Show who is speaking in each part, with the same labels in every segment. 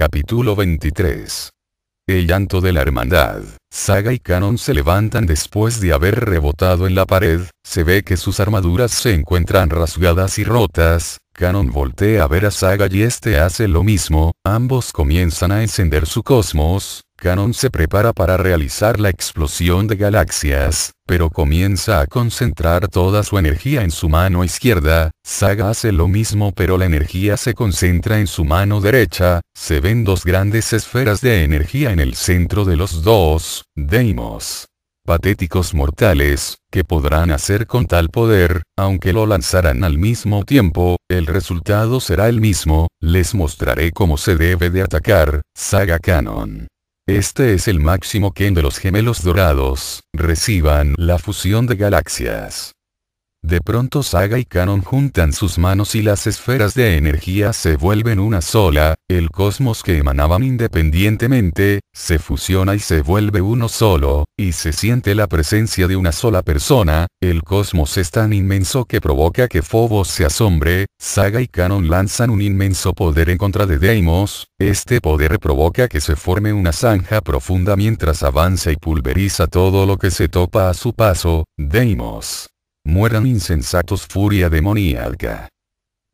Speaker 1: Capítulo 23. El llanto de la hermandad. Saga y Canon se levantan después de haber rebotado en la pared, se ve que sus armaduras se encuentran rasgadas y rotas, Canon voltea a ver a Saga y este hace lo mismo, ambos comienzan a encender su cosmos, Canon se prepara para realizar la explosión de galaxias, pero comienza a concentrar toda su energía en su mano izquierda, Saga hace lo mismo pero la energía se concentra en su mano derecha, se ven dos grandes esferas de energía en el centro de los dos, Deimos. Patéticos mortales, que podrán hacer con tal poder, aunque lo lanzarán al mismo tiempo, el resultado será el mismo, les mostraré cómo se debe de atacar, Saga Canon. Este es el máximo en de los gemelos dorados, reciban la fusión de galaxias. De pronto Saga y Canon juntan sus manos y las esferas de energía se vuelven una sola, el cosmos que emanaban independientemente, se fusiona y se vuelve uno solo, y se siente la presencia de una sola persona, el cosmos es tan inmenso que provoca que Fobos se asombre, Saga y Canon lanzan un inmenso poder en contra de Deimos, este poder provoca que se forme una zanja profunda mientras avanza y pulveriza todo lo que se topa a su paso, Deimos Mueran insensatos furia demoníaca.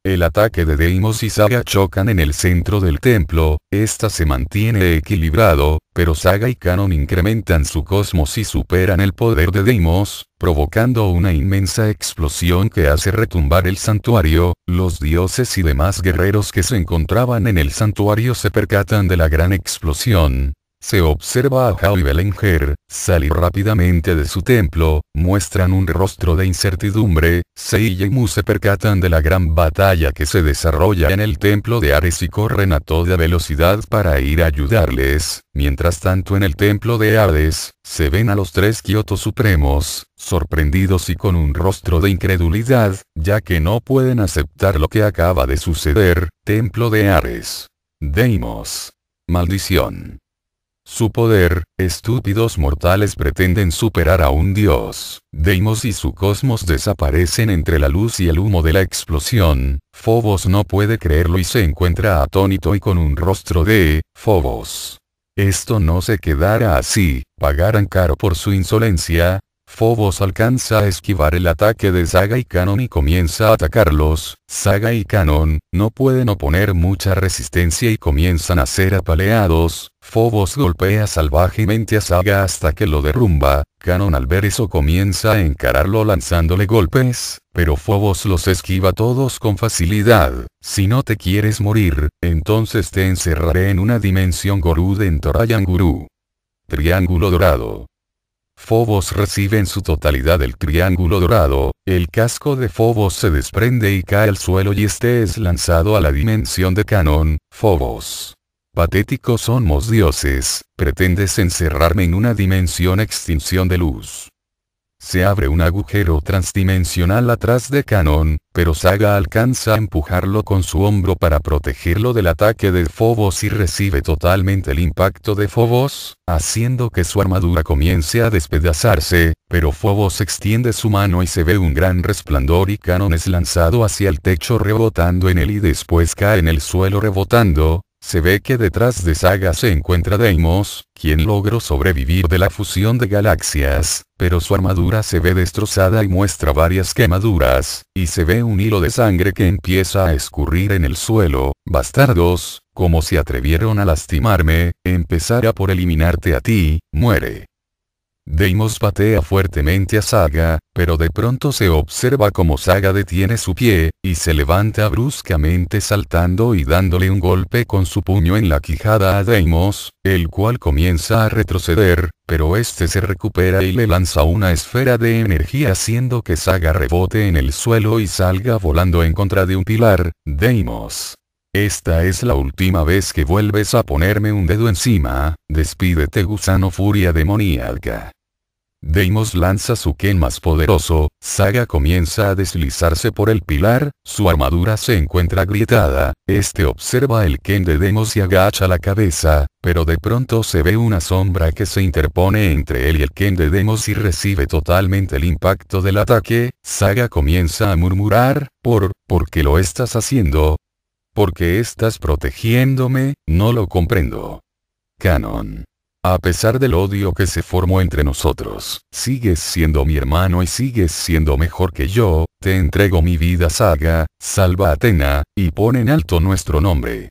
Speaker 1: El ataque de Deimos y Saga chocan en el centro del templo, esta se mantiene equilibrado, pero Saga y Canon incrementan su cosmos y superan el poder de Deimos, provocando una inmensa explosión que hace retumbar el santuario, los dioses y demás guerreros que se encontraban en el santuario se percatan de la gran explosión, se observa a Hal y Belenger, salir rápidamente de su templo, muestran un rostro de incertidumbre, Seiya y Mu se percatan de la gran batalla que se desarrolla en el templo de Ares y corren a toda velocidad para ir a ayudarles, mientras tanto en el templo de Ares, se ven a los tres Kyoto Supremos, sorprendidos y con un rostro de incredulidad, ya que no pueden aceptar lo que acaba de suceder, templo de Ares. Deimos. Maldición su poder, estúpidos mortales pretenden superar a un dios. Deimos y su cosmos desaparecen entre la luz y el humo de la explosión. Fobos no puede creerlo y se encuentra atónito y con un rostro de Fobos. Esto no se quedará así, pagarán caro por su insolencia, Phobos alcanza a esquivar el ataque de Saga y Canon y comienza a atacarlos. Saga y Canon no pueden oponer mucha resistencia y comienzan a ser apaleados. Phobos golpea salvajemente a Saga hasta que lo derrumba. Canon al ver eso comienza a encararlo lanzándole golpes, pero Phobos los esquiva todos con facilidad. Si no te quieres morir, entonces te encerraré en una dimensión gurú de Torayanguru. Triángulo Dorado. Fobos recibe en su totalidad el triángulo dorado, el casco de Fobos se desprende y cae al suelo y este es lanzado a la dimensión de Canon, Fobos, Patéticos somos dioses, pretendes encerrarme en una dimensión extinción de luz. Se abre un agujero transdimensional atrás de Canon, pero Saga alcanza a empujarlo con su hombro para protegerlo del ataque de Phobos y recibe totalmente el impacto de Phobos, haciendo que su armadura comience a despedazarse, pero Phobos extiende su mano y se ve un gran resplandor y Canon es lanzado hacia el techo rebotando en él y después cae en el suelo rebotando, se ve que detrás de Saga se encuentra Deimos, quien logró sobrevivir de la fusión de galaxias, pero su armadura se ve destrozada y muestra varias quemaduras, y se ve un hilo de sangre que empieza a escurrir en el suelo, bastardos, como se atrevieron a lastimarme, empezara por eliminarte a ti, muere. Deimos patea fuertemente a Saga, pero de pronto se observa como Saga detiene su pie, y se levanta bruscamente saltando y dándole un golpe con su puño en la quijada a Deimos, el cual comienza a retroceder, pero este se recupera y le lanza una esfera de energía haciendo que Saga rebote en el suelo y salga volando en contra de un pilar, Deimos esta es la última vez que vuelves a ponerme un dedo encima, despídete gusano furia demoníaca. Deimos lanza su Ken más poderoso, Saga comienza a deslizarse por el pilar, su armadura se encuentra agrietada, este observa el Ken de Deimos y agacha la cabeza, pero de pronto se ve una sombra que se interpone entre él y el Ken de Deimos y recibe totalmente el impacto del ataque, Saga comienza a murmurar, por, ¿por qué lo estás haciendo? porque estás protegiéndome, no lo comprendo. Canon. A pesar del odio que se formó entre nosotros, sigues siendo mi hermano y sigues siendo mejor que yo, te entrego mi vida saga, salva a Atena, y pon en alto nuestro nombre.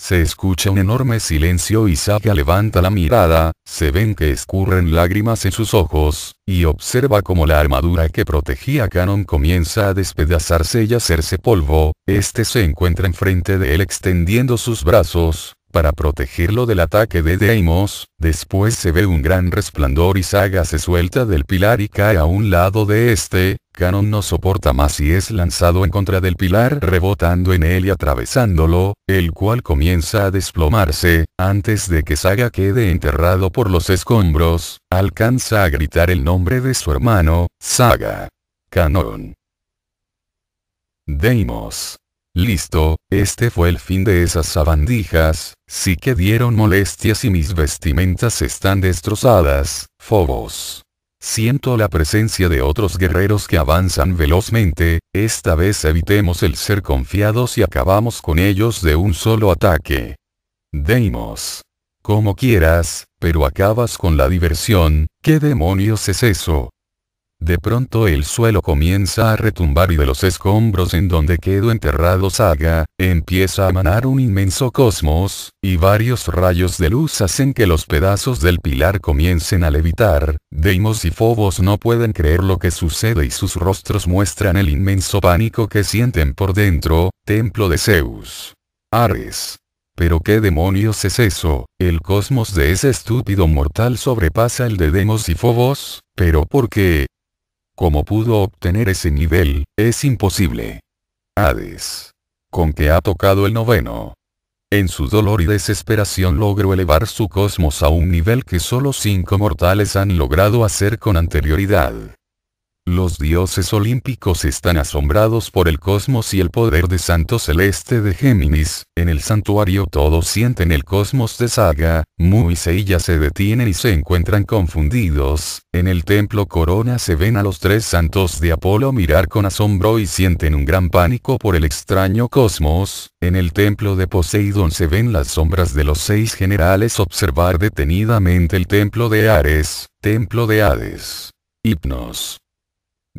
Speaker 1: Se escucha un enorme silencio y Saga levanta la mirada, se ven que escurren lágrimas en sus ojos, y observa como la armadura que protegía a Canon comienza a despedazarse y hacerse polvo, este se encuentra enfrente de él extendiendo sus brazos, para protegerlo del ataque de Deimos, después se ve un gran resplandor y Saga se suelta del pilar y cae a un lado de este, Canon no soporta más y es lanzado en contra del pilar rebotando en él y atravesándolo, el cual comienza a desplomarse, antes de que Saga quede enterrado por los escombros, alcanza a gritar el nombre de su hermano, Saga. Canon. Deimos. Listo, este fue el fin de esas sabandijas, sí que dieron molestias y mis vestimentas están destrozadas, Fobos. Siento la presencia de otros guerreros que avanzan velozmente, esta vez evitemos el ser confiados y acabamos con ellos de un solo ataque. Deimos. Como quieras, pero acabas con la diversión, ¿qué demonios es eso? De pronto el suelo comienza a retumbar y de los escombros en donde quedó enterrado Saga, empieza a manar un inmenso cosmos, y varios rayos de luz hacen que los pedazos del pilar comiencen a levitar. Deimos y Fobos no pueden creer lo que sucede y sus rostros muestran el inmenso pánico que sienten por dentro, templo de Zeus. Ares. Pero qué demonios es eso, el cosmos de ese estúpido mortal sobrepasa el de Demos y Fobos, pero ¿por qué? ¿Cómo pudo obtener ese nivel? Es imposible. Hades. Con que ha tocado el noveno. En su dolor y desesperación logró elevar su cosmos a un nivel que solo cinco mortales han logrado hacer con anterioridad. Los dioses olímpicos están asombrados por el cosmos y el poder de Santo Celeste de Géminis, en el santuario todos sienten el cosmos de Saga, Mu y Seiya se detienen y se encuentran confundidos, en el templo Corona se ven a los tres santos de Apolo mirar con asombro y sienten un gran pánico por el extraño cosmos, en el templo de Poseidón se ven las sombras de los seis generales observar detenidamente el templo de Ares, templo de Hades. Hipnos.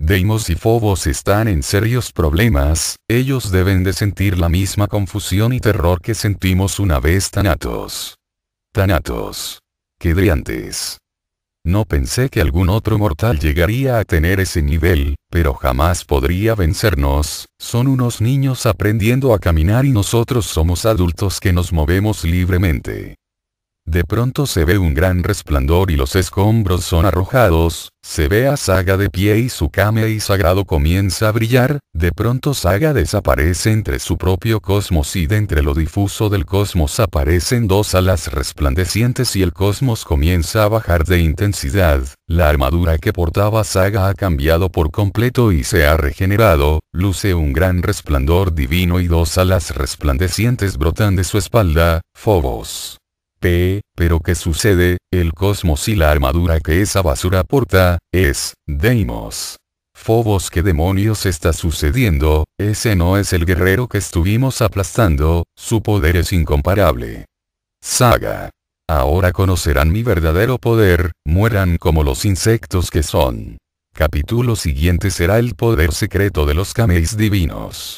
Speaker 1: Deimos y Fobos están en serios problemas, ellos deben de sentir la misma confusión y terror que sentimos una vez tanatos. Tanatos. ¡Qué antes? No pensé que algún otro mortal llegaría a tener ese nivel, pero jamás podría vencernos, son unos niños aprendiendo a caminar y nosotros somos adultos que nos movemos libremente. De pronto se ve un gran resplandor y los escombros son arrojados, se ve a Saga de pie y su came y sagrado comienza a brillar, de pronto Saga desaparece entre su propio cosmos y de entre lo difuso del cosmos aparecen dos alas resplandecientes y el cosmos comienza a bajar de intensidad, la armadura que portaba Saga ha cambiado por completo y se ha regenerado, luce un gran resplandor divino y dos alas resplandecientes brotan de su espalda, Fobos. P, pero ¿qué sucede? El cosmos y la armadura que esa basura porta, es, Deimos. Fobos, ¿qué demonios está sucediendo? Ese no es el guerrero que estuvimos aplastando, su poder es incomparable. Saga. Ahora conocerán mi verdadero poder, mueran como los insectos que son. Capítulo siguiente será el poder secreto de los Kameis divinos.